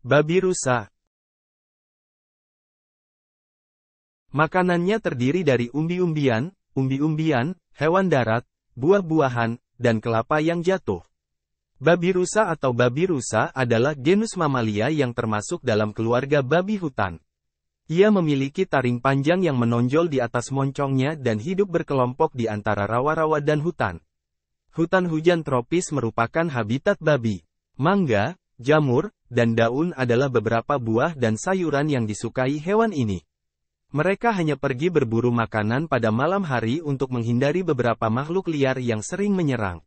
Babi rusa. Makanannya terdiri dari umbi-umbian, umbi-umbian, hewan darat, buah-buahan, dan kelapa yang jatuh. Babi rusa atau babi rusa adalah genus mamalia yang termasuk dalam keluarga babi hutan. Ia memiliki taring panjang yang menonjol di atas moncongnya dan hidup berkelompok di antara rawa-rawa dan hutan. Hutan hujan tropis merupakan habitat babi. Mangga, jamur, dan daun adalah beberapa buah dan sayuran yang disukai hewan ini. Mereka hanya pergi berburu makanan pada malam hari untuk menghindari beberapa makhluk liar yang sering menyerang.